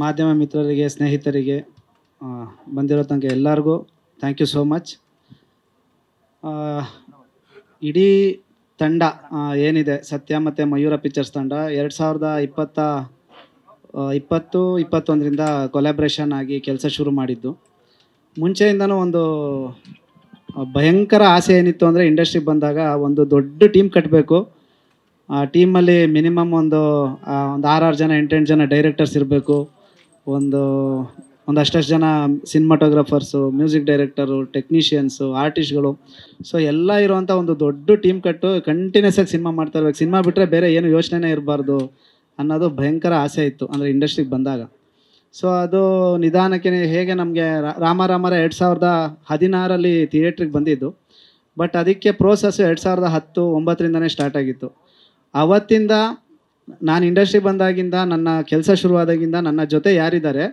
ಮಾಧ್ಯಮ ಮಿತ್ರರಿಗೆ ಸ್ನೇಹಿತರಿಗೆ ಬಂದಿರೋ ತನಕ ಎಲ್ಲರಿಗೂ ಥ್ಯಾಂಕ್ ಯು ಸೋ ಮಚ್ ಇಡೀ ತಂಡ ಏನಿದೆ ಸತ್ಯ ಮತ್ತು ಮಯೂರ ಪಿಕ್ಚರ್ಸ್ ತಂಡ ಎರಡು ಸಾವಿರದ ಇಪ್ಪತ್ತ ಇಪ್ಪತ್ತು ಇಪ್ಪತ್ತೊಂದರಿಂದ ಕೊಲಾಬ್ರೇಷನ್ ಆಗಿ ಕೆಲಸ ಶುರು ಮಾಡಿದ್ದು ಮುಂಚೆಯಿಂದನೂ ಒಂದು ಭಯಂಕರ ಆಸೆ ಏನಿತ್ತು ಅಂದರೆ ಇಂಡಸ್ಟ್ರಿಗೆ ಬಂದಾಗ ಒಂದು ದೊಡ್ಡ ಟೀಮ್ ಕಟ್ಟಬೇಕು ಆ ಟೀಮಲ್ಲಿ ಮಿನಿಮಮ್ ಒಂದು ಒಂದು ಆರಾರು ಜನ ಎಂಟೆಂಟು ಜನ ಡೈರೆಕ್ಟರ್ಸ್ ಇರಬೇಕು ಒಂದು ಒಂದಷ್ಟಷ್ಟು ಜನ ಸಿನಿಮಾಟೋಗ್ರಫರ್ಸು ಮ್ಯೂಸಿಕ್ ಡೈರೆಕ್ಟರು ಟೆಕ್ನಿಷಿಯನ್ಸು ಆರ್ಟಿಸ್ಟ್ಗಳು ಸೊ ಎಲ್ಲ ಇರುವಂಥ ಒಂದು ದೊಡ್ಡ ಟೀಮ್ ಕಟ್ಟು ಕಂಟಿನ್ಯೂಸ್ ಆಗಿ ಸಿನಿಮಾ ಮಾಡ್ತಾ ಇರ್ಬೇಕು ಸಿನಿಮಾ ಬಿಟ್ಟರೆ ಬೇರೆ ಏನು ಯೋಚನೆನೇ ಇರಬಾರ್ದು ಅನ್ನೋದು ಭಯಂಕರ ಆಸೆ ಇತ್ತು ಅಂದರೆ ಇಂಡಸ್ಟ್ರಿಗೆ ಬಂದಾಗ ಸೊ ಅದು ನಿಧಾನಕ್ಕೆ ಹೇಗೆ ನಮಗೆ ರಾಮ ರಾಮರ ಎರಡು ಸಾವಿರದ ಹದಿನಾರಲ್ಲಿ ಥಿಯೇಟ್ರಿಗೆ ಬಂದಿದ್ದು ಬಟ್ ಅದಕ್ಕೆ ಪ್ರೋಸೆಸ್ಸು ಎರಡು ಸಾವಿರದ ಹತ್ತು ಒಂಬತ್ತರಿಂದನೇ ಸ್ಟಾರ್ಟ್ ಆಗಿತ್ತು ಅವತ್ತಿಂದ ನಾನು ಇಂಡಸ್ಟ್ರಿ ಬಂದಾಗಿಂದ ನನ್ನ ಕೆಲಸ ಶುರುವಾದಾಗಿಂದ ನನ್ನ ಜೊತೆ ಯಾರಿದ್ದಾರೆ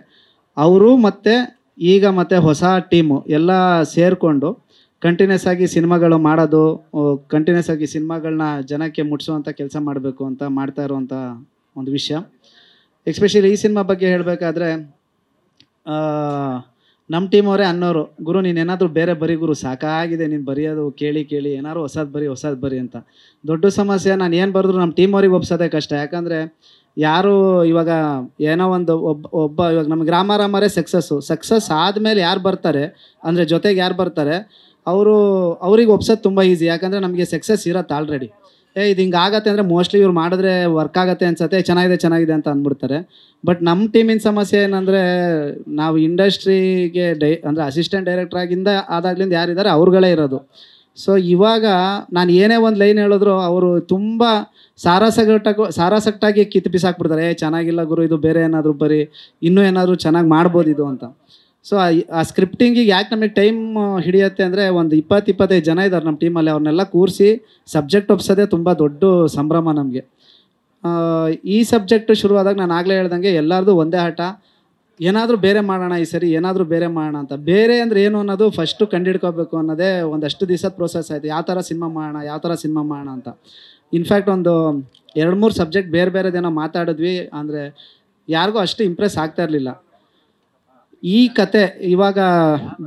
ಅವರು ಮತ್ತು ಈಗ ಮತ್ತು ಹೊಸ ಟೀಮು ಎಲ್ಲ ಸೇರಿಕೊಂಡು ಕಂಟಿನ್ಯೂಸ್ ಆಗಿ ಸಿನಿಮಾಗಳು ಮಾಡೋದು ಕಂಟಿನ್ಯೂಸ್ ಆಗಿ ಸಿನಿಮಾಗಳನ್ನ ಜನಕ್ಕೆ ಮುಟ್ಟಿಸುವಂಥ ಕೆಲಸ ಮಾಡಬೇಕು ಅಂತ ಮಾಡ್ತಾ ಇರುವಂಥ ಒಂದು ವಿಷಯ ಎಕ್ಸ್ಪೆಷಲಿ ಈ ಸಿನಿಮಾ ಬಗ್ಗೆ ಹೇಳಬೇಕಾದ್ರೆ ನಮ್ಮ ಟೀಮ್ ಅವರೇ ಅನ್ನೋರು ಗುರು ಏನಾದರೂ ಬೇರೆ ಬರಿ ಗುರು ಸಾಕಾಗಿದೆ ನೀನು ಬರೆಯೋದು ಕೇಳಿ ಕೇಳಿ ಏನಾದ್ರು ಹೊಸದು ಬರಿ ಹೊಸದು ಬರಿ ಅಂತ ದೊಡ್ಡ ಸಮಸ್ಯೆ ನಾನು ಏನು ಬರೆದ್ರು ನಮ್ಮ ಟೀಮ್ ಅವ್ರಿಗೆ ಒಪ್ಸೋದೇ ಕಷ್ಟ ಯಾಕಂದರೆ ಯಾರು ಇವಾಗ ಏನೋ ಒಂದು ಒಬ್ಬ ಒಬ್ಬ ಇವಾಗ ನಮ್ಮ ರಾಮಾರಾಮರೇ ಸಕ್ಸಸ್ಸು ಸಕ್ಸಸ್ ಆದಮೇಲೆ ಯಾರು ಬರ್ತಾರೆ ಅಂದರೆ ಜೊತೆಗೆ ಯಾರು ಬರ್ತಾರೆ ಅವರು ಅವ್ರಿಗೆ ಒಪ್ಸೋದು ತುಂಬ ಈಸಿ ಯಾಕಂದರೆ ನಮಗೆ ಸಕ್ಸಸ್ ಇರತ್ತೆ ಆಲ್ರೆಡಿ ಏ ಇದು ಹಿಂಗೆ ಆಗತ್ತೆ ಅಂದರೆ ಮೋಸ್ಟ್ಲಿ ಇವ್ರು ಮಾಡಿದ್ರೆ ವರ್ಕ್ ಆಗುತ್ತೆ ಅನ್ಸತ್ತೆ ಚೆನ್ನಾಗಿದೆ ಚೆನ್ನಾಗಿದೆ ಅಂತ ಅಂದ್ಬಿಡ್ತಾರೆ ಬಟ್ ನಮ್ಮ ಟೀಮಿನ ಸಮಸ್ಯೆ ಏನಂದರೆ ನಾವು ಇಂಡಸ್ಟ್ರಿಗೆ ಡೈ ಅಂದರೆ ಅಸಿಸ್ಟೆಂಟ್ ಡೈರೆಕ್ಟರ್ ಆಗಿಂದ ಆದಾಗ್ಲಿಂದ ಯಾರಿದ್ದಾರೆ ಅವ್ರುಗಳೇ ಇರೋದು ಸೊ ಇವಾಗ ನಾನು ಏನೇ ಒಂದು ಲೈನ್ ಹೇಳಿದ್ರು ಅವರು ತುಂಬ ಸಾರಾಸಗಟ್ಟಾಗಿ ಸಾರಾಸಕ್ಟಾಗಿ ಕಿತ್ತು ಬಿಸಾಕ್ಬಿಡ್ತಾರೆ ಏ ಚೆನ್ನಾಗಿಲ್ಲ ಗುರು ಇದು ಬೇರೆ ಏನಾದರೂ ಬರೀ ಇನ್ನೂ ಏನಾದರೂ ಚೆನ್ನಾಗಿ ಮಾಡ್ಬೋದು ಇದು ಅಂತ ಸೊ ಆ ಸ್ಕ್ರಿಪ್ಟಿಂಗಿಗೆ ಯಾಕೆ ನಮಗೆ ಟೈಮ್ ಹಿಡಿಯುತ್ತೆ ಅಂದರೆ ಒಂದು ಇಪ್ಪತ್ತು ಇಪ್ಪತ್ತೈದು ಜನ ಇದ್ದಾರೆ ನಮ್ಮ ಟೀಮಲ್ಲಿ ಅವ್ರನ್ನೆಲ್ಲ ಕೂರಿಸಿ ಸಬ್ಜೆಕ್ಟ್ ಒಪ್ಸೋದೇ ತುಂಬ ದೊಡ್ಡ ಸಂಭ್ರಮ ನಮಗೆ ಈ ಸಬ್ಜೆಕ್ಟ್ ಶುರುವಾದಾಗ ನಾನು ಆಗಲೇ ಹೇಳ್ದಂಗೆ ಎಲ್ಲರದು ಒಂದೇ ಆಟ ಏನಾದರೂ ಬೇರೆ ಮಾಡೋಣ ಈ ಸರಿ ಏನಾದರೂ ಬೇರೆ ಮಾಡೋಣ ಅಂತ ಬೇರೆ ಅಂದರೆ ಏನು ಅನ್ನೋದು ಫಸ್ಟು ಕಂಡಿಡ್ಕೋಬೇಕು ಅನ್ನೋದೇ ಒಂದಷ್ಟು ದಿವಸದ ಪ್ರೋಸೆಸ್ ಆಯಿತು ಯಾವ ಥರ ಸಿನಿಮಾ ಮಾಡೋಣ ಯಾವ ಥರ ಸಿನಿಮಾ ಮಾಡೋಣ ಅಂತ ಇನ್ಫ್ಯಾಕ್ಟ್ ಒಂದು ಎರಡು ಮೂರು ಸಬ್ಜೆಕ್ಟ್ ಬೇರೆ ಬೇರೆದೇನೋ ಮಾತಾಡಿದ್ವಿ ಅಂದರೆ ಯಾರಿಗೂ ಅಷ್ಟು ಇಂಪ್ರೆಸ್ ಆಗ್ತಾ ಇರಲಿಲ್ಲ ಈ ಕತೆ ಇವಾಗ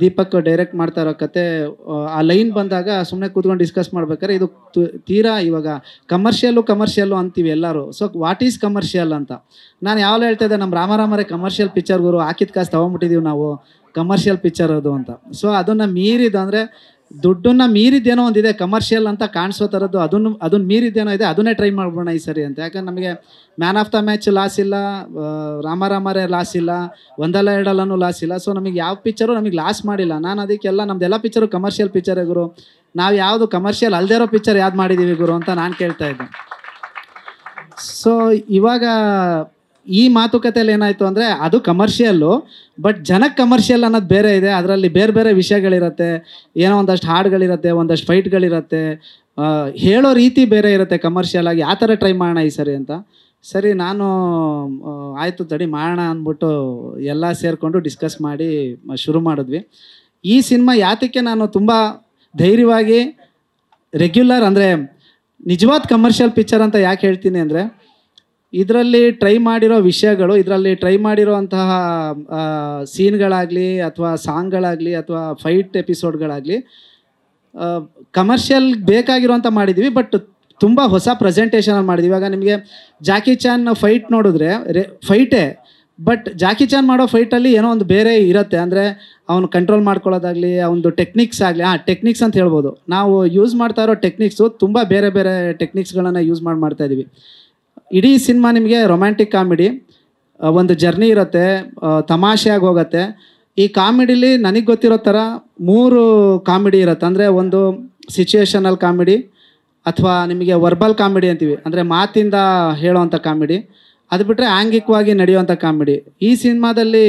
ದೀಪಕ್ ಡೈರೆಕ್ಟ್ ಮಾಡ್ತಾ ಇರೋ ಕತೆ ಆ ಲೈನ್ ಬಂದಾಗ ಸುಮ್ಮನೆ ಕೂತ್ಕೊಂಡು ಡಿಸ್ಕಸ್ ಮಾಡ್ಬೇಕಾದ್ರೆ ಇದು ತೀರಾ ಇವಾಗ ಕಮರ್ಷಿಯಲ್ಲು ಕಮರ್ಷಿಯಲ್ಲು ಅಂತೀವಿ ಎಲ್ಲರೂ ಸೊ ವಾಟ್ ಈಸ್ ಕಮರ್ಷಿಯಲ್ ಅಂತ ನಾನು ಯಾವಾಗ ಹೇಳ್ತಾ ಇದ್ದೆ ನಮ್ಮ ರಾಮರಾಮರೇ ಕಮರ್ಷಿಯಲ್ ಪಿಕ್ಚರ್ಗುರು ಹಾಕಿದ ಕಾಸು ತೊಗೊಂಬಿಟ್ಟಿದ್ದೀವಿ ನಾವು ಕಮರ್ಷಿಯಲ್ ಪಿಕ್ಚರ್ ಅದು ಅಂತ ಸೊ ಅದನ್ನು ಮೀರಿದಂದರೆ ದುಡ್ಡನ್ನ ಮೀರಿದ್ದೇನೋ ಒಂದಿದೆ ಕಮರ್ಷಿಯಲ್ ಅಂತ ಕಾಣಿಸೋ ಥರದ್ದು ಅದನ್ನು ಅದನ್ನು ಮೀರಿದ್ದೇನೋ ಇದೆ ಅದನ್ನೇ ಟ್ರೈ ಮಾಡ್ಬೋಣ ಈ ಸರಿ ಅಂತ ಯಾಕಂದ್ರೆ ನಮಗೆ man of the match loss ಇಲ್ಲ ರಾಮಾರಾಮರೇ ಲಾಸ್ ಇಲ್ಲ ಒಂದಲ್ಲ ಎರಡಲ್ಲೂ ಲಾಸ್ ಇಲ್ಲ ಸೊ ನಮಗೆ ಯಾವ ಪಿಕ್ಚರು ನಮಗೆ ಲಾಸ್ ಮಾಡಿಲ್ಲ ನಾನು ಅದಕ್ಕೆಲ್ಲ ನಮ್ದೆಲ್ಲ ಪಿಕ್ಚರು ಕಮರ್ಷಿಯಲ್ ಪಿಕ್ಚರೇ ಗುರು ನಾವು ಯಾವುದು ಕಮರ್ಷಿಯಲ್ ಅಲ್ಲದೆ ಇರೋ ಪಿಕ್ಚರ್ ಯಾವ್ದು ಮಾಡಿದ್ದೀವಿ ಗುರು ಅಂತ ನಾನು ಕೇಳ್ತಾ ಇದ್ದೆ ಸೊ ಇವಾಗ ಈ ಮಾತುಕತೆಯಲ್ಲಿ ಏನಾಯಿತು ಅಂದರೆ ಅದು ಕಮರ್ಷಿಯಲ್ಲು ಬಟ್ ಜನಕ್ಕೆ ಕಮರ್ಷಿಯಲ್ ಅನ್ನೋದು ಬೇರೆ ಇದೆ ಅದರಲ್ಲಿ ಬೇರೆ ಬೇರೆ ವಿಷಯಗಳಿರುತ್ತೆ ಏನೋ ಒಂದಷ್ಟು ಹಾಡುಗಳಿರುತ್ತೆ ಒಂದಷ್ಟು ಫೈಟ್ಗಳಿರುತ್ತೆ ಹೇಳೋ ರೀತಿ ಬೇರೆ ಇರುತ್ತೆ ಕಮರ್ಷಿಯಲ್ ಆಗಿ ಆ ಥರ ಟ್ರೈ ಮಾಡೋಣ ಈ ಸರಿ ಅಂತ ಸರಿ ನಾನು ಆಯಿತು ತಡಿ ಮಾಡೋಣ ಅಂದ್ಬಿಟ್ಟು ಎಲ್ಲ ಸೇರಿಕೊಂಡು ಡಿಸ್ಕಸ್ ಮಾಡಿ ಶುರು ಮಾಡಿದ್ವಿ ಈ ಸಿನಿಮಾ ಯಾತಕ್ಕೆ ನಾನು ತುಂಬ ಧೈರ್ಯವಾಗಿ ರೆಗ್ಯುಲರ್ ಅಂದರೆ ನಿಜವಾದ ಕಮರ್ಷಿಯಲ್ ಪಿಕ್ಚರ್ ಅಂತ ಯಾಕೆ ಹೇಳ್ತೀನಿ ಅಂದರೆ ಇದರಲ್ಲಿ ಟ್ರೈ ಮಾಡಿರೋ ವಿಷಯಗಳು ಇದರಲ್ಲಿ ಟ್ರೈ ಮಾಡಿರೋ ಅಂತಹ ಸೀನ್ಗಳಾಗಲಿ ಅಥವಾ ಸಾಂಗ್ಗಳಾಗಲಿ ಅಥವಾ ಫೈಟ್ ಎಪಿಸೋಡ್ಗಳಾಗಲಿ ಕಮರ್ಷಿಯಲ್ ಬೇಕಾಗಿರುವಂಥ ಮಾಡಿದ್ವಿ ಬಟ್ ತುಂಬ ಹೊಸ ಪ್ರೆಸೆಂಟೇಷನ್ ಮಾಡಿದ್ವಿ ಇವಾಗ ನಿಮಗೆ ಜಾಕಿ ಚಾನ್ ಫೈಟ್ ನೋಡಿದ್ರೆ ರೇ ಫೈಟೇ ಬಟ್ ಜಾಕಿ ಚಾನ್ ಮಾಡೋ ಫೈಟಲ್ಲಿ ಏನೋ ಒಂದು ಬೇರೆ ಇರುತ್ತೆ ಅಂದರೆ ಅವನು ಕಂಟ್ರೋಲ್ ಮಾಡ್ಕೊಳ್ಳೋದಾಗಲಿ ಅವನದು ಟೆಕ್ನಿಕ್ಸ್ ಆಗಲಿ ಆ ಟೆಕ್ನಿಕ್ಸ್ ಅಂತ ಹೇಳ್ಬೋದು ನಾವು ಯೂಸ್ ಮಾಡ್ತಾ ಇರೋ ಟೆಕ್ನಿಕ್ಸು ತುಂಬ ಬೇರೆ ಬೇರೆ ಟೆಕ್ನಿಕ್ಸ್ಗಳನ್ನು ಯೂಸ್ ಮಾಡಿ ಮಾಡ್ತಾಯಿದ್ದೀವಿ ಇಡೀ ಸಿನಿಮಾ ನಿಮಗೆ ರೊಮ್ಯಾಂಟಿಕ್ ಕಾಮಿಡಿ ಒಂದು ಜರ್ನಿ ಇರುತ್ತೆ ತಮಾಷೆಯಾಗಿ ಹೋಗುತ್ತೆ ಈ ಕಾಮಿಡಿಲಿ ನನಗೆ ಗೊತ್ತಿರೋ ಥರ ಮೂರು ಕಾಮಿಡಿ ಇರುತ್ತೆ ಅಂದರೆ ಒಂದು ಸಿಚುಯೇಷನಲ್ ಕಾಮಿಡಿ ಅಥವಾ ನಿಮಗೆ ವರ್ಬಲ್ ಕಾಮಿಡಿ ಅಂತೀವಿ ಅಂದರೆ ಮಾತಿಂದ ಹೇಳೋವಂಥ ಕಾಮಿಡಿ ಅದು ಬಿಟ್ಟರೆ ಆಂಗಿಕವಾಗಿ ನಡೆಯುವಂಥ ಕಾಮಿಡಿ ಈ ಸಿನಿಮಾದಲ್ಲಿ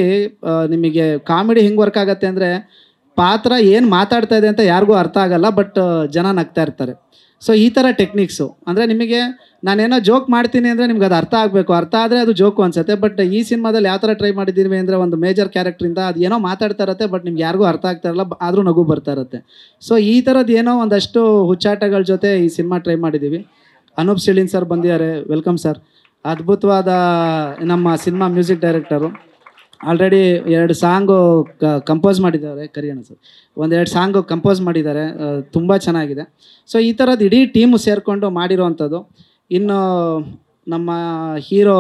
ನಿಮಗೆ ಕಾಮಿಡಿ ಹೆಂಗೆ ವರ್ಕ್ ಆಗುತ್ತೆ ಅಂದರೆ ಪಾತ್ರ ಏನು ಮಾತಾಡ್ತಾ ಇದೆ ಅಂತ ಯಾರಿಗೂ ಅರ್ಥ ಆಗಲ್ಲ ಬಟ್ ಜನ ನಗ್ತಾ ಇರ್ತಾರೆ ಸೊ ಈ ಥರ ಟೆಕ್ನಿಕ್ಸು ಅಂದರೆ ನಿಮಗೆ ನಾನೇನೋ ಜೋಕ್ ಮಾಡ್ತೀನಿ ಅಂದರೆ ನಿಮ್ಗೆ ಅದು ಅರ್ಥ ಆಗಬೇಕು ಅರ್ಥ ಆದರೆ ಅದು ಜೋಕು ಅನ್ಸುತ್ತೆ ಬಟ್ ಈ ಸಿನಿಮಾದಲ್ಲಿ ಯಾವ ಥರ ಟ್ರೈ ಮಾಡಿದ್ದೀವಿ ಅಂದರೆ ಒಂದು ಮೇಜರ್ ಕ್ಯಾರೆಕ್ಟ್ರಿಂದ ಅದು ಏನೋ ಮಾತಾಡ್ತಾ ಇರುತ್ತೆ ಬಟ್ ನಿಮ್ಗೆ ಯಾರಿಗೂ ಅರ್ಥ ಆಗ್ತಾ ಇರಲ್ಲ ಆದರೂ ನಗು ಬರ್ತಾ ಇರುತ್ತೆ ಸೊ ಈ ಥರದ್ದು ಏನೋ ಒಂದಷ್ಟು ಹುಚ್ಚಾಟಗಳ ಜೊತೆ ಈ ಸಿನಿಮಾ ಟ್ರೈ ಮಾಡಿದ್ದೀವಿ ಅನೂಪ್ ಸಿಳಿನ್ ಸರ್ ಬಂದಿದ್ದಾರೆ ವೆಲ್ಕಮ್ ಸರ್ ಅದ್ಭುತವಾದ ನಮ್ಮ ಸಿನಿಮಾ ಮ್ಯೂಸಿಕ್ ಡೈರೆಕ್ಟರು ಆಲ್ರೆಡಿ ಎರಡು ಸಾಂಗು ಕಂಪೋಸ್ ಮಾಡಿದ್ದಾರೆ ಕರಿಯಣ ಸರ್ ಒಂದೆರಡು ಸಾಂಗು ಕಂಪೋಸ್ ಮಾಡಿದ್ದಾರೆ ತುಂಬ ಚೆನ್ನಾಗಿದೆ ಸೊ ಈ ಥರದ್ದು ಇಡೀ ಟೀಮು ಸೇರಿಕೊಂಡು ಮಾಡಿರೋವಂಥದ್ದು ಇನ್ನು ನಮ್ಮ ಹೀರೋ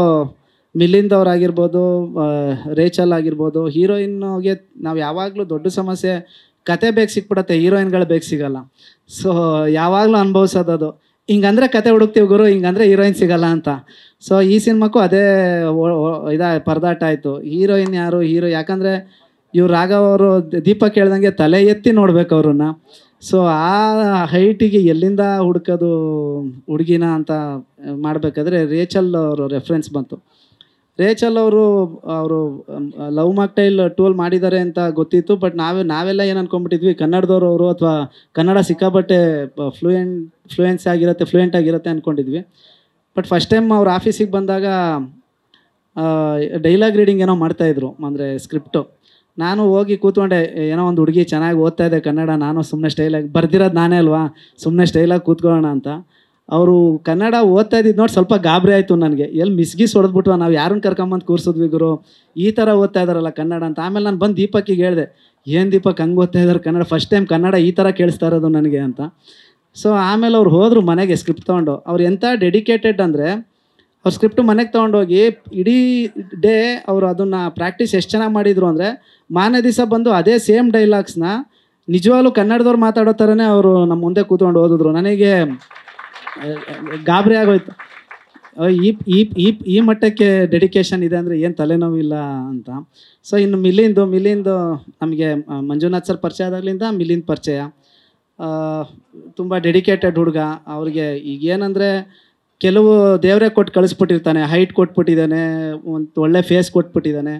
ಮಿಲಿಂದ್ ಅವರಾಗಿರ್ಬೋದು ರೇಚಲ್ ಆಗಿರ್ಬೋದು ಹೀರೋಯಿನ್ಗೆ ನಾವು ಯಾವಾಗಲೂ ದೊಡ್ಡ ಸಮಸ್ಯೆ ಕತೆ ಬೇಕು ಸಿಕ್ಬಿಡತ್ತೆ ಹೀರೋಯಿನ್ಗಳು ಬೇಗ ಸಿಗಲ್ಲ ಸೊ ಯಾವಾಗಲೂ ಅನುಭವಿಸೋದದು ಹಿಂಗಂದ್ರೆ ಕತೆ ಹುಡುಕ್ತೀವಿ ಗುರು ಹಿಂಗಂದ್ರೆ ಹೀರೋಯಿನ್ ಸಿಗಲ್ಲ ಅಂತ ಸೊ ಈ ಸಿನಿಮಾಕ್ಕೂ ಅದೇ ಇದ ಪರದಾಟ ಆಯಿತು ಹೀರೋಯಿನ್ ಯಾರು ಹೀರೋ ಯಾಕಂದರೆ ಇವ್ರು ರಾಘವ್ ಅವರು ದೀಪಕ್ ಹೇಳ್ದಂಗೆ ತಲೆ ಎತ್ತಿ ನೋಡ್ಬೇಕು ಅವ್ರನ್ನ ಸೊ ಆ ಹೈಟಿಗೆ ಎಲ್ಲಿಂದ ಹುಡ್ಕೋದು ಹುಡುಗಿನ ಅಂತ ಮಾಡಬೇಕಾದ್ರೆ ರೇಚಲ್ ಅವರು ರೆಫ್ರೆನ್ಸ್ ಬಂತು ರೇಚಲ್ ಅವರು ಅವರು ಲವ್ ಟೈಲ್ ಟೋಲ್ ಮಾಡಿದ್ದಾರೆ ಅಂತ ಗೊತ್ತಿತ್ತು ಬಟ್ ನಾವೇ ನಾವೆಲ್ಲ ಏನು ಅನ್ಕೊಂಡ್ಬಿಟ್ಟಿದ್ವಿ ಕನ್ನಡದವರು ಅವರು ಅಥವಾ ಕನ್ನಡ ಸಿಕ್ಕಾಪಟ್ಟೆ ಫ್ಲೂಯೆಂಟ್ ಫ್ಲೂಯೆನ್ಸ್ ಆಗಿರುತ್ತೆ ಫ್ಲೂಯೆಂಟ್ ಆಗಿರುತ್ತೆ ಅಂದ್ಕೊಂಡಿದ್ವಿ ಬಟ್ ಫಸ್ಟ್ ಟೈಮ್ ಅವ್ರ ಆಫೀಸಿಗೆ ಬಂದಾಗ ಡೈಲಾಗ್ ರೀಡಿಂಗ್ ಏನೋ ಮಾಡ್ತಾಯಿದ್ರು ಅಂದರೆ ಸ್ಕ್ರಿಪ್ಟು ನಾನು ಹೋಗಿ ಕೂತ್ಕೊಂಡೆ ಏನೋ ಒಂದು ಹುಡುಗಿ ಚೆನ್ನಾಗಿ ಓದ್ತಾ ಇದೆ ಕನ್ನಡ ನಾನು ಸುಮ್ಮನೆ ಸ್ಟೈಲಾಗಿ ಬರ್ದಿರೋದು ನಾನೇ ಅಲ್ವಾ ಸುಮ್ಮನೆ ಸ್ಟೈಲಾಗಿ ಕೂತ್ಕೊಳ್ಳೋಣ ಅಂತ ಅವರು ಕನ್ನಡ ಓದ್ತಾ ಇದ್ದಿದ್ದು ನೋಡಿ ಸ್ವಲ್ಪ ಗಾಬರಿ ಆಯಿತು ನನಗೆ ಎಲ್ಲಿ ಮಿಸ್ಗಿಸ್ ಹೊಡೆದ್ಬಿಟ್ಟು ನಾವು ಯಾರನ್ನ ಕರ್ಕೊಂಬಂದು ಕೂರಿಸಿದ್ವಿ ಗುರು ಈ ಥರ ಓದ್ತಾ ಇದ್ದಾರಲ್ಲ ಕನ್ನಡ ಅಂತ ಆಮೇಲೆ ನಾನು ಬಂದು ದೀಪಕ್ಕಿಗೆ ಹೇಳಿದೆ ಏನು ದೀಪಕ್ ಹಂಗೆ ಓದ್ತಾ ಇದ್ದಾರೆ ಕನ್ನಡ ಫಸ್ಟ್ ಟೈಮ್ ಕನ್ನಡ ಈ ಥರ ಕೇಳಿಸ್ತಾ ಇರೋದು ನನಗೆ ಅಂತ ಸೊ ಆಮೇಲೆ ಅವ್ರು ಹೋದರು ಮನೆಗೆ ಸ್ಕ್ರಿಪ್ಟ್ ತೊಗೊಂಡು ಅವ್ರು ಎಂಥ ಡೆಡಿಕೇಟೆಡ್ ಅಂದರೆ ಅವ್ರ ಸ್ಕ್ರಿಪ್ಟ್ ಮನೆಗೆ ತೊಗೊಂಡೋಗಿ ಇಡೀ ಡೇ ಅವರು ಅದನ್ನು ಪ್ರಾಕ್ಟೀಸ್ ಎಷ್ಟು ಚೆನ್ನಾಗಿ ಮಾಡಿದರು ಅಂದರೆ ಮಾನೇ ದಿವಸ ಬಂದು ಅದೇ ಸೇಮ್ ಡೈಲಾಗ್ಸ್ನ ನಿಜವಾಗ್ಲೂ ಕನ್ನಡದವ್ರು ಮಾತಾಡೋ ಥರನೇ ಅವರು ನಮ್ಮ ಮುಂದೆ ಕೂತ್ಕೊಂಡು ಓದಿದ್ರು ನನಗೆ ಗಾಬರಿ ಆಗೋಯ್ತು ಈ ಈ ಈ ಈ ಮಟ್ಟಕ್ಕೆ ಡೆಡಿಕೇಶನ್ ಇದೆ ಅಂದರೆ ಏನು ತಲೆನೋವಿಲ್ಲ ಅಂತ ಸೊ ಇನ್ನು ಮಿಲಿಂದು ಮಿಲಿಂದು ನಮಗೆ ಮಂಜುನಾಥ್ ಸರ್ ಪರಿಚಯ ಆದಾಗಲಿಂದ ಮಿಲಿಂದ್ ಪರಿಚಯ ತುಂಬ ಡೆಡಿಕೇಟೆಡ್ ಹುಡುಗ ಅವ್ರಿಗೆ ಈಗೇನಂದರೆ ಕೆಲವು ದೇವರೇ ಕೊಟ್ಟು ಕಳಿಸ್ಬಿಟ್ಟಿರ್ತಾನೆ ಹೈಟ್ ಕೊಟ್ಬಿಟ್ಟಿದ್ದಾನೆ ಒಂದು ಒಳ್ಳೆ ಫೇಸ್ ಕೊಟ್ಬಿಟ್ಟಿದ್ದಾನೆ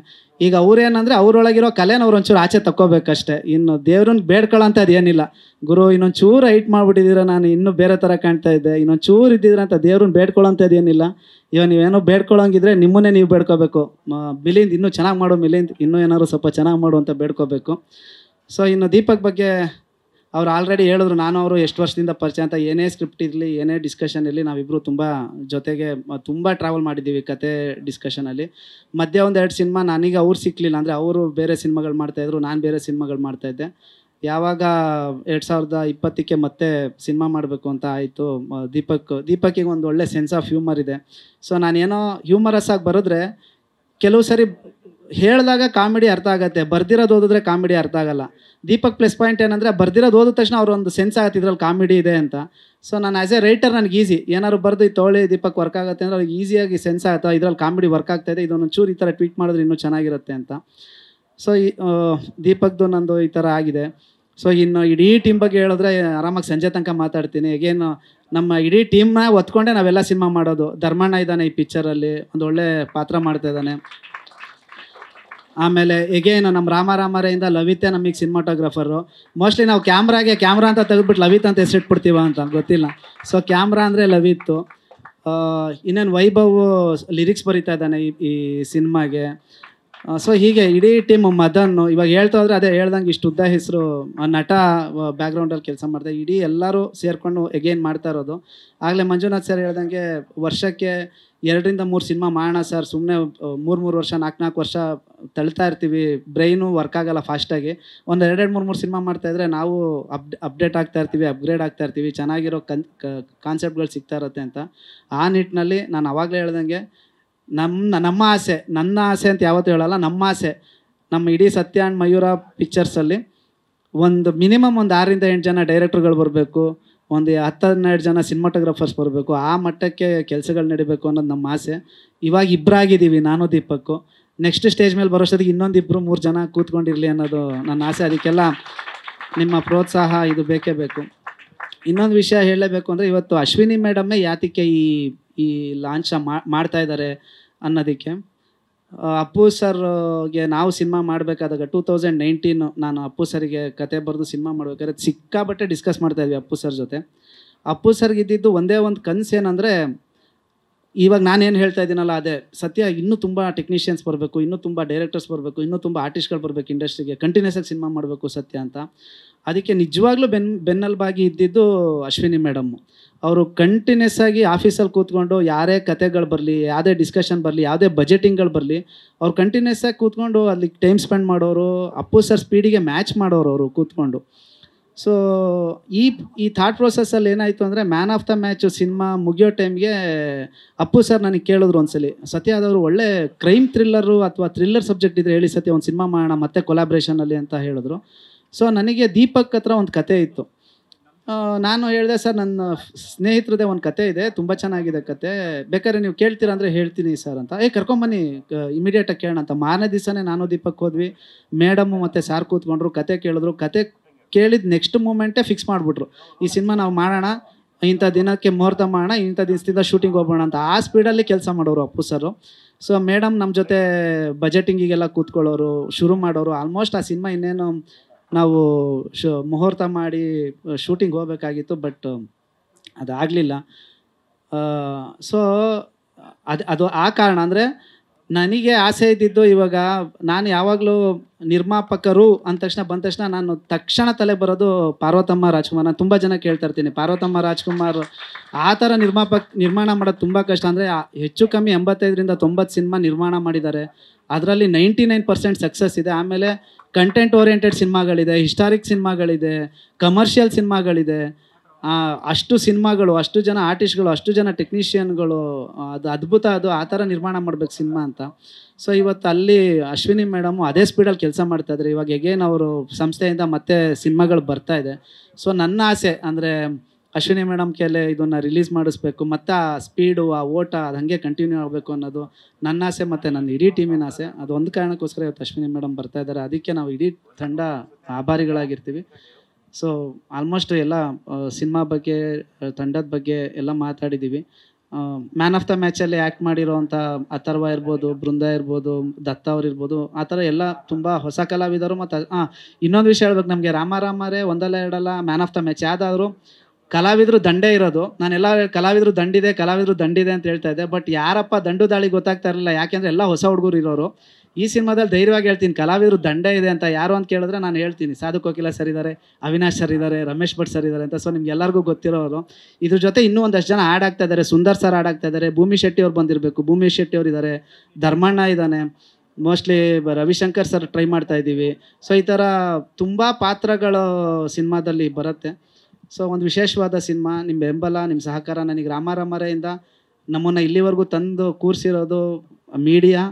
ಈಗ ಅವ್ರೇನಂದ್ರೆ ಅವ್ರೊಳಗಿರೋ ಕಲೆನ ಅವ್ರು ಒಂಚೂರು ಆಚೆ ತಕ್ಕೋಬೇಕಷ್ಟೇ ಇನ್ನು ದೇವ್ರನ್ನ ಬೇಡ್ಕೊಳ್ಳೋಂಥ ಅದೇನಿಲ್ಲ ಗುರು ಇನ್ನೊಂದು ಚೂರು ಹೈಟ್ ಮಾಡಿಬಿಟ್ಟಿದ್ದೀರ ನಾನು ಇನ್ನೂ ಬೇರೆ ಥರ ಕಾಣ್ತಾ ಇದ್ದೆ ಇನ್ನೊಂದು ಚೂರು ಇದ್ದಿದ್ರಂತ ದೇವ್ರನ್ನ ಬೇಡ್ಕೊಳ್ಳೋಂಥದ್ದು ಏನಿಲ್ಲ ಇವಾಗ ನೀವೇನೋ ಬೇಡ್ಕೊಳ್ಳೋಂಗಿದ್ರೆ ನಿಮ್ಮನ್ನೇ ನೀವು ಬೇಡ್ಕೋಬೇಕು ಬಿಲಿಂದ ಇನ್ನೂ ಚೆನ್ನಾಗಿ ಮಾಡೋ ಮಿಲಿಂದ ಇನ್ನೂ ಏನಾದ್ರು ಸ್ವಲ್ಪ ಚೆನ್ನಾಗಿ ಮಾಡು ಅಂತ ಬೇಡ್ಕೋಬೇಕು ಸೊ ಇನ್ನು ದೀಪಕ್ ಬಗ್ಗೆ ಅವ್ರು ಆಲ್ರೆಡಿ ಹೇಳಿದ್ರು ನಾನು ಅವರು ಎಷ್ಟು ವರ್ಷದಿಂದ ಪರಿಚಯ ಅಂತ ಏನೇ ಸ್ಕ್ರಿಪ್ಟ್ ಇರಲಿ ಏನೇ ಡಿಸ್ಕಷನ್ ಇರಲಿ ನಾವಿಬ್ಬರು ತುಂಬ ಜೊತೆಗೆ ತುಂಬ ಟ್ರಾವೆಲ್ ಮಾಡಿದ್ದೀವಿ ಕತೆ ಡಿಸ್ಕಷನಲ್ಲಿ ಮಧ್ಯ ಒಂದು ಎರಡು ಸಿನಿಮಾ ನನಗೆ ಅವ್ರು ಸಿಕ್ಕಲಿಲ್ಲ ಅಂದರೆ ಅವರು ಬೇರೆ ಸಿನಿಮಾಗಳು ಮಾಡ್ತಾಯಿದ್ರು ನಾನು ಬೇರೆ ಸಿನಿಮಾಗಳು ಮಾಡ್ತಾಯಿದ್ದೆ ಯಾವಾಗ ಎರಡು ಸಾವಿರದ ಇಪ್ಪತ್ತಕ್ಕೆ ಮತ್ತೆ ಸಿನಿಮಾ ಮಾಡಬೇಕು ಅಂತ ಆಯಿತು ದೀಪಕ್ ದೀಪಕ್ಕಿಗೆ ಒಂದು ಒಳ್ಳೆ ಸೆನ್ಸ್ ಆಫ್ ಹ್ಯೂಮರ್ ಇದೆ ಸೊ ನಾನೇನೋ ಹ್ಯೂಮರಸ್ ಆಗಿ ಬರೆದ್ರೆ ಕೆಲವು ಸರಿ ಹೇಳಿದಾಗ ಕಾಮಿಡಿ ಅರ್ಥ ಆಗುತ್ತೆ ಬರ್ದಿರೋದು ಓದಿದ್ರೆ ಕಾಮಿಡಿ ಅರ್ಥ ಆಗಲ್ಲ ದೀಪಕ್ ಪ್ಲಸ್ ಪಾಯಿಂಟ್ ಏನಂದರೆ ಬರ್ದಿರೋದು ಓದಿದ ತಕ್ಷಣ ಒಂದು ಸೆನ್ಸ್ ಆಗುತ್ತೆ ಇದ್ರಲ್ಲಿ ಕಾಮಿಡಿ ಇದೆ ಅಂತ ಸೊ ನಾನು ಆ್ಯಸ್ ಎ ರೈಟರ್ ನನಗೆ ಈಸಿ ಏನಾದ್ರು ಬರ್ದು ತೋಳಿ ದೀಪಕ್ ವರ್ಕ್ ಆಗುತ್ತೆ ಅಂದರೆ ಅವ್ರಿಗೆ ಈಸಿಯಾಗಿ ಸೆನ್ಸ್ ಆಗುತ್ತೆ ಇದ್ರಲ್ಲಿ ಕಾಮಿಡಿ ವರ್ಕ್ ಆಗ್ತಾಯಿದೆ ಇದೊಂದು ಚೂರು ಈ ಥರ ಟ್ವೀಟ್ ಮಾಡಿದ್ರೆ ಇನ್ನೂ ಚೆನ್ನಾಗಿರುತ್ತೆ ಅಂತ ಸೊ ಈ ದೀಪಕ್ದು ನಂದು ಈ ಥರ ಆಗಿದೆ ಸೊ ಇನ್ನು ಇಡೀ ಟೀಮ್ ಬಗ್ಗೆ ಹೇಳಿದ್ರೆ ಆರಾಮಾಗಿ ಸಂಜೆ ತನಕ ಮಾತಾಡ್ತೀನಿ ಏನು ನಮ್ಮ ಇಡೀ ಟೀಮ್ನ ಒತ್ಕೊಂಡೆ ನಾವೆಲ್ಲ ಸಿನಿಮಾ ಮಾಡೋದು ಧರ್ಮಣ್ಣ ಇದ್ದಾನೆ ಈ ಪಿಕ್ಚರಲ್ಲಿ ಒಂದು ಒಳ್ಳೆ ಪಾತ್ರ ಮಾಡ್ತಾ ಇದ್ದಾನೆ ಆಮೇಲೆ ಎಗೇನ್ ನಮ್ಮ ರಾಮ ರಾಮರೆಯಿಂದ ಲವಿತೆ ನಮಗೆ ಸಿನಿಮಾಟೋಗ್ರಾಫರು ಮೋಸ್ಟ್ಲಿ ನಾವು ಕ್ಯಾಮ್ರಾಗೆ ಕ್ಯಾಮ್ರಾ ಅಂತ ತೆಗೆದ್ಬಿಟ್ಟು ಲವಿತ್ ಅಂತ ಹೆಸರಿಟ್ಬಿಡ್ತೀವ ಅಂತ ಗೊತ್ತಿಲ್ಲ ಸೊ ಕ್ಯಾಮ್ರಾ ಅಂದರೆ ಲವಿತ್ತು ಇನ್ನೇನು ವೈಭವ್ ಲಿರಿಕ್ಸ್ ಬರಿತಾ ಇದ್ದಾನೆ ಈ ಈ ಸಿನಿಮಾಗೆ ಸೊ ಹೀಗೆ ಇಡೀ ಟೀಮ್ ಮದನ್ ಇವಾಗ ಹೇಳ್ತಾ ಅಂದರೆ ಅದೇ ಹೇಳ್ದಂಗೆ ಇಷ್ಟು ಉದ್ದ ಹೆಸರು ನಟ ಬ್ಯಾಕ್ಗ್ರೌಂಡಲ್ಲಿ ಕೆಲಸ ಮಾಡಿದೆ ಇಡೀ ಎಲ್ಲರೂ ಸೇರಿಕೊಂಡು ಎಗೇನ್ ಮಾಡ್ತಾ ಇರೋದು ಆಗಲೇ ಮಂಜುನಾಥ್ ಸರ್ ಹೇಳ್ದಂಗೆ ವರ್ಷಕ್ಕೆ ಎರಡರಿಂದ ಮೂರು ಸಿನಿಮಾ ಮಾಡೋಣ ಸರ್ ಸುಮ್ಮನೆ ಮೂರು ಮೂರು ವರ್ಷ ನಾಲ್ಕು ನಾಲ್ಕು ವರ್ಷ ತಳಿತಾ ಇರ್ತೀವಿ ಬ್ರೈನು ವರ್ಕ್ ಆಗಲ್ಲ ಫಾಸ್ಟಾಗಿ ಒಂದು ಎರಡೆರಡು ಮೂರು ಮೂರು ಸಿನಿಮಾ ಮಾಡ್ತಾಯಿದ್ರೆ ನಾವು ಅಪ್ ಅಪ್ಡೇಟ್ ಆಗ್ತಾ ಇರ್ತೀವಿ ಅಪ್ಗ್ರೇಡ್ ಆಗ್ತಾ ಇರ್ತೀವಿ ಚೆನ್ನಾಗಿರೋ ಕನ್ ಕಾನ್ಸೆಪ್ಟ್ಗಳು ಸಿಗ್ತಾ ಇರುತ್ತೆ ಅಂತ ಆ ನಿಟ್ಟಿನಲ್ಲಿ ನಾನು ಅವಾಗಲೇ ಹೇಳ್ದಂಗೆ ನಮ್ಮ ನಮ್ಮ ಆಸೆ ನನ್ನ ಆಸೆ ಅಂತ ಯಾವತ್ತೂ ಹೇಳಲ್ಲ ನಮ್ಮ ಆಸೆ ನಮ್ಮ ಇಡೀ ಸತ್ಯ ಆ್ಯಂಡ್ ಮಯೂರ ಪಿಕ್ಚರ್ಸಲ್ಲಿ ಒಂದು ಮಿನಿಮಮ್ ಒಂದು ಆರಿಂದ ಎಂಟು ಜನ ಡೈರೆಕ್ಟ್ರ್ಗಳು ಬರಬೇಕು ಒಂದು ಹತ್ತು ಹನ್ನೆರಡು ಜನ ಸಿನಿಮಾಟೋಗ್ರಾಫರ್ಸ್ ಬರಬೇಕು ಆ ಮಟ್ಟಕ್ಕೆ ಕೆಲಸಗಳು ನಡಿಬೇಕು ಅನ್ನೋದು ನಮ್ಮ ಆಸೆ ಇವಾಗ ಇಬ್ಬರಾಗಿದ್ದೀವಿ ನಾನು ದೀಪಕ್ಕು ನೆಕ್ಸ್ಟ್ ಸ್ಟೇಜ್ ಮೇಲೆ ಬರೋಷ್ಟೊತ್ತಿಗೆ ಇನ್ನೊಂದು ಇಬ್ಬರು ಮೂರು ಜನ ಕೂತ್ಕೊಂಡಿರಲಿ ಅನ್ನೋದು ನನ್ನ ಆಸೆ ಅದಕ್ಕೆಲ್ಲ ನಿಮ್ಮ ಪ್ರೋತ್ಸಾಹ ಇದು ಬೇಕೇ ಬೇಕು ಇನ್ನೊಂದು ವಿಷಯ ಹೇಳಲೇಬೇಕು ಅಂದರೆ ಇವತ್ತು ಅಶ್ವಿನಿ ಮೇಡಮ್ಮೇ ಯಾತಕ್ಕೆ ಈ ಈ ಲಾಂಚ್ ಮಾಡ್ತಾ ಇದ್ದಾರೆ ಅನ್ನೋದಕ್ಕೆ ಅಪ್ಪು ಸರ್ಗೆ ನಾವು ಸಿನಿಮಾ ಮಾಡಬೇಕಾದಾಗ ಟೂ ತೌಸಂಡ್ ನೈನ್ಟೀನು ನಾನು ಅಪ್ಪು ಸರ್ಗೆ ಕತೆ ಬರೆದು ಸಿನಿಮಾ ಮಾಡ್ಬೇಕಾದ್ರೆ ಸಿಕ್ಕಾಬಟ್ಟೆ ಡಿಸ್ಕಸ್ ಮಾಡ್ತಾ ಇದ್ವಿ ಅಪ್ಪು ಸರ್ ಜೊತೆ ಅಪ್ಪು ಸರ್ಗೆ ಇದ್ದಿದ್ದು ಒಂದೇ ಒಂದು ಕನಸು ಏನಂದರೆ ಇವಾಗ ನಾನೇನು ಹೇಳ್ತಾ ಇದ್ದೀನಲ್ಲ ಅದೇ ಸತ್ಯ ಇನ್ನೂ ತುಂಬ ಟೆಕ್ನಿಷಿಯನ್ಸ್ ಬರಬೇಕು ಇನ್ನೂ ತುಂಬ ಡೈರೆಕ್ಟರ್ಸ್ ಬರಬೇಕು ಇನ್ನೂ ತುಂಬ ಆರ್ಟಿಸ್ಟ್ಗಳು ಬರಬೇಕು ಇಂಡಸ್ಟ್ರಿಗೆ ಕಂಟಿನ್ಯೂಸ್ ಆಗಿ ಸಿನಿಮಾ ಮಾಡಬೇಕು ಸತ್ಯ ಅಂತ ಅದಕ್ಕೆ ನಿಜವಾಗ್ಲೂ ಬೆನ್ ಬೆನ್ನಲ್ಲಿ ಇದ್ದಿದ್ದು ಅಶ್ವಿನಿ ಮೇಡಮ್ಮು ಅವರು ಕಂಟಿನ್ಯೂಸ್ ಆಗಿ ಆಫೀಸಲ್ಲಿ ಕೂತ್ಕೊಂಡು ಯಾರೇ ಕತೆಗಳು ಬರಲಿ ಯಾವುದೇ ಡಿಸ್ಕಷನ್ ಬರಲಿ ಯಾವುದೇ ಬಜೆಟಿಂಗ್ಗಳು ಬರಲಿ ಅವ್ರು ಕಂಟಿನ್ಯೂಸ್ ಆಗಿ ಕೂತ್ಕೊಂಡು ಅಲ್ಲಿ ಟೈಮ್ ಸ್ಪೆಂಡ್ ಮಾಡೋರು ಅಪ್ಪು ಸರ್ ಸ್ಪೀಡಿಗೆ ಮ್ಯಾಚ್ ಮಾಡೋರು ಅವರು ಕೂತ್ಕೊಂಡು ಸೊ ಈ ಈ ಥಾಟ್ ಪ್ರೊಸೆಸ್ಸಲ್ಲಿ ಏನಾಯಿತು ಅಂದರೆ man of the match cinema ಮುಗಿಯೋ ಟೈಮ್ಗೆ ಅಪ್ಪು ಸರ್ ನನಗೆ ಕೇಳಿದ್ರು ಒಂದ್ಸಲಿ ಸತ್ಯ ಅದವರು ಒಳ್ಳೆ ಕ್ರೈಮ್ ಥ್ರಿಲ್ಲರು ಅಥವಾ ಥ್ರಿಲ್ಲರ್ ಸಬ್ಜೆಕ್ಟ್ ಇದ್ದರೆ ಹೇಳಿ ಸತ್ಯ ಒಂದು ಸಿನಿಮಾ ಮಾಡೋಣ ಮತ್ತೆ ಕೊಲಾಬ್ರೇಷನಲ್ಲಿ ಅಂತ ಹೇಳಿದ್ರು ಸೊ ನನಗೆ ದೀಪಕ್ ಹತ್ರ ಒಂದು ಕತೆ ಇತ್ತು ನಾನು ಹೇಳಿದೆ ಸರ್ ನನ್ನ ಸ್ನೇಹಿತರದೇ ಒಂದು ಕತೆ ಇದೆ ತುಂಬ ಚೆನ್ನಾಗಿದೆ ಕತೆ ಬೇಕಾದ್ರೆ ನೀವು ಕೇಳ್ತೀರ ಅಂದರೆ ಹೇಳ್ತೀನಿ ಸರ್ ಅಂತ ಏ ಕರ್ಕೊಂಬನ್ನಿ ಇಮಿಡಿಯೇಟಾಗಿ ಕೇಳೋಣ ಅಂತ ಮಾರನೇ ದಿವಸನೇ ನಾನು ದೀಪಕ್ಕೆ ಹೋದ್ವಿ ಮೇಡಮು ಮತ್ತು ಸಾರ್ ಕೂತ್ಕೊಂಡ್ರು ಕತೆ ಕೇಳಿದ್ರು ಕತೆ ಕೇಳಿದ ನೆಕ್ಸ್ಟ್ ಮೂಮೆಂಟೇ ಫಿಕ್ಸ್ ಮಾಡಿಬಿಟ್ರು ಈ ಸಿನಿಮಾ ನಾವು ಮಾಡೋಣ ಇಂಥ ದಿನಕ್ಕೆ ಮುಹೂರ್ತ ಮಾಡೋಣ ಇಂಥ ದಿವಸದಿಂದ ಶೂಟಿಂಗ್ ಹೋಗೋಣ ಅಂತ ಆ ಸ್ಪೀಡಲ್ಲಿ ಕೆಲಸ ಮಾಡೋರು ಅಪ್ಪು ಸರು ಸೊ ಮೇಡಮ್ ನಮ್ಮ ಜೊತೆ ಬಜೆಟಿಂಗಿಗೆಲ್ಲ ಕೂತ್ಕೊಳ್ಳೋರು ಶುರು ಮಾಡೋರು ಆಲ್ಮೋಸ್ಟ್ ಆ ಸಿನಿಮಾ ಇನ್ನೇನು ನಾವು ಶು ಮುಹೂರ್ತ ಮಾಡಿ ಶೂಟಿಂಗ್ ಹೋಗಬೇಕಾಗಿತ್ತು ಬಟ್ ಅದು ಆಗಲಿಲ್ಲ ಸೊ ಅದು ಅದು ಆ ಕಾರಣ ಅಂದರೆ ನನಗೆ ಆಸೆ ಇದ್ದಿದ್ದು ಇವಾಗ ನಾನು ಯಾವಾಗಲೂ ನಿರ್ಮಾಪಕರು ಅಂದ ತಕ್ಷಣ ಬಂದ ತಕ್ಷಣ ನಾನು ತಕ್ಷಣ ತಲೆ ಬರೋದು ಪಾರ್ವತಮ್ಮ ರಾಜ್ಕುಮಾರ್ ನಾನು ತುಂಬ ಜನ ಕೇಳ್ತಾ ಇರ್ತೀನಿ ಪಾರ್ವತಮ್ಮ ರಾಜ್ಕುಮಾರ್ ಆ ಥರ ನಿರ್ಮಾಪಕ ನಿರ್ಮಾಣ ಮಾಡೋದು ತುಂಬ ಕಷ್ಟ ಅಂದರೆ ಹೆಚ್ಚು ಕಮ್ಮಿ ಎಂಬತ್ತೈದರಿಂದ ತೊಂಬತ್ತು ಸಿನಿಮಾ ನಿರ್ಮಾಣ ಮಾಡಿದ್ದಾರೆ ಅದರಲ್ಲಿ ನೈಂಟಿ ನೈನ್ ಪರ್ಸೆಂಟ್ ಸಕ್ಸಸ್ ಇದೆ ಆಮೇಲೆ ಕಂಟೆಂಟ್ ಓರಿಯೆಂಟೆಡ್ ಸಿನಿಮಾಗಳಿದೆ ಹಿಸ್ಟಾರಿಕ್ ಸಿನಿಮಾಗಳಿದೆ ಕಮರ್ಷಿಯಲ್ ಸಿನಿಮಾಗಳಿದೆ ಅಷ್ಟು ಸಿನಿಮಾಗಳು ಅಷ್ಟು ಜನ ಆರ್ಟಿಸ್ಟ್ಗಳು ಅಷ್ಟು ಜನ ಟೆಕ್ನಿಷಿಯನ್ಗಳು ಅದು ಅದ್ಭುತ ಅದು ಆ ಥರ ನಿರ್ಮಾಣ ಮಾಡಬೇಕು ಸಿನಿಮಾ ಅಂತ ಸೊ ಇವತ್ತು ಅಲ್ಲಿ ಅಶ್ವಿನಿ ಮೇಡಮು ಅದೇ ಸ್ಪೀಡಲ್ಲಿ ಕೆಲಸ ಮಾಡ್ತಾಯಿದ್ರು ಇವಾಗ ಎಗೇನ್ ಅವರು ಸಂಸ್ಥೆಯಿಂದ ಮತ್ತೆ ಸಿನಿಮಾಗಳು ಬರ್ತಾ ಇದೆ ಸೊ ನನ್ನ ಆಸೆ ಅಂದರೆ ಅಶ್ವಿನಿ ಮೇಡಮ್ ಕೈಲೇ ಇದನ್ನು ರಿಲೀಸ್ ಮಾಡಿಸ್ಬೇಕು ಮತ್ತು ಆ ಸ್ಪೀಡು ಆ ಓಟ ಅದು ಹಾಗೆ ಕಂಟಿನ್ಯೂ ಆಗಬೇಕು ಅನ್ನೋದು ನನ್ನ ಆಸೆ ಮತ್ತು ನನ್ನ ಇಡೀ ಟೀಮಿನ ಆಸೆ ಅದು ಒಂದು ಕಾರಣಕ್ಕೋಸ್ಕರ ಇವತ್ತು ಅಶ್ವಿನಿ ಮೇಡಮ್ ಬರ್ತಾ ಇದ್ದಾರೆ ಅದಕ್ಕೆ ನಾವು ಇಡೀ ತಂಡ ಆಭಾರಿಗಳಾಗಿರ್ತೀವಿ ಸೊ ಆಲ್ಮೋಸ್ಟ್ ಎಲ್ಲ ಸಿನಿಮಾ ಬಗ್ಗೆ ತಂಡದ ಬಗ್ಗೆ ಎಲ್ಲ ಮಾತಾಡಿದ್ದೀವಿ ಮ್ಯಾನ್ ಆಫ್ ದ ಮ್ಯಾಚಲ್ಲಿ ಆ್ಯಕ್ಟ್ ಮಾಡಿರೋವಂಥ ಅಥರ್ವ ಇರ್ಬೋದು ಬೃಂದ ಇರ್ಬೋದು ದತ್ತ ಅವ್ರು ಇರ್ಬೋದು ಆ ಥರ ಎಲ್ಲ ತುಂಬ ಹೊಸ ಕಲಾವಿದರು ಮತ್ತು ಹಾಂ ಇನ್ನೊಂದು ವಿಷಯ ಹೇಳ್ಬೇಕು ನಮಗೆ ರಾಮ ಒಂದಲ್ಲ ಎರಡಲ್ಲ ಮ್ಯಾನ್ ಆಫ್ ದ ಮ್ಯಾಚ್ ಯಾವುದಾದ್ರು ಕಲಾವಿದರು ದಂಡೇ ಇರೋದು ನಾನೆಲ್ಲ ಕಲಾವಿದರು ದಂಡಿದೆ ಕಲಾವಿದರು ದಂಡಿದೆ ಅಂತ ಹೇಳ್ತಾ ಇದ್ದೆ ಬಟ್ ಯಾರಪ್ಪ ದಂಡು ದಾಳಿ ಗೊತ್ತಾಗ್ತಾ ಇರಲಿಲ್ಲ ಯಾಕೆಂದರೆ ಎಲ್ಲ ಹೊಸ ಹುಡುಗರು ಇರೋರು ಈ ಸಿನಿಮಾದಲ್ಲಿ ಧೈರ್ಯವಾಗಿ ಹೇಳ್ತೀನಿ ಕಲಾವಿದರು ದಂಡೆ ಇದೆ ಅಂತ ಯಾರು ಅಂತ ಕೇಳಿದ್ರೆ ನಾನು ಹೇಳ್ತೀನಿ ಸಾಧು ಕೋಕಿಲ ಸರ್ ಇದ್ದಾರೆ ಅವಿನಾಶ್ ಸರ್ ಇದ್ದಾರೆ ರಮೇಶ್ ಭಟ್ ಸರ್ ಇದ್ದಾರೆ ಅಂತ ಸೊ ನಿಮ್ಗೆ ಎಲ್ಲರಿಗೂ ಗೊತ್ತಿರೋರು ಇದ್ರ ಜೊತೆ ಇನ್ನೂ ಒಂದಷ್ಟು ಜನ ಆ್ಯಡ್ ಆಗ್ತಾ ಇದ್ದಾರೆ ಸುಂದರ್ ಸರ್ ಆ್ಯಡ್ ಆಗ್ತಾ ಇದ್ದಾರೆ ಭೂಮಿ ಶೆಟ್ಟಿ ಅವ್ರು ಬಂದಿರಬೇಕು ಭೂಮಿ ಶೆಟ್ಟಿ ಅವ್ರು ಇದ್ದಾರೆ ಧರ್ಮಣ್ಣ ಇದ್ದಾನೆ ಮೋಸ್ಟ್ಲಿ ರವಿಶಂಕರ್ ಸರ್ ಟ್ರೈ ಮಾಡ್ತಾ ಇದ್ದೀವಿ ಸೊ ಈ ಥರ ತುಂಬ ಪಾತ್ರಗಳು ಸಿನಿಮಾದಲ್ಲಿ ಬರುತ್ತೆ ಸೊ ಒಂದು ವಿಶೇಷವಾದ ಸಿನಿಮಾ ನಿಮ್ಮ ಬೆಂಬಲ ನಿಮ್ಮ ಸಹಕಾರ ನನಗೆ ರಾಮಾರಾಮರೆಯಿಂದ ನಮ್ಮನ್ನು ಇಲ್ಲಿವರೆಗೂ ತಂದು ಕೂರಿಸಿರೋದು ಮೀಡಿಯಾ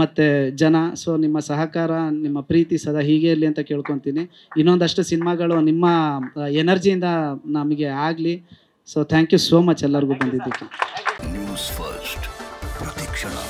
ಮತ್ತು ಜನ ಸೊ ನಿಮ್ಮ ಸಹಕಾರ ನಿಮ್ಮ ಪ್ರೀತಿ ಸದಾ ಹೀಗೆ ಇರಲಿ ಅಂತ ಕೇಳ್ಕೊತೀನಿ ಇನ್ನೊಂದಷ್ಟು ಸಿನಿಮಾಗಳು ನಿಮ್ಮ ಎನರ್ಜಿಯಿಂದ ನಮಗೆ ಆಗಲಿ so thank you so much ಎಲ್ಲರಿಗೂ ಬಂದಿದ್ದಕ್ಕೆ ಫಸ್ಟ್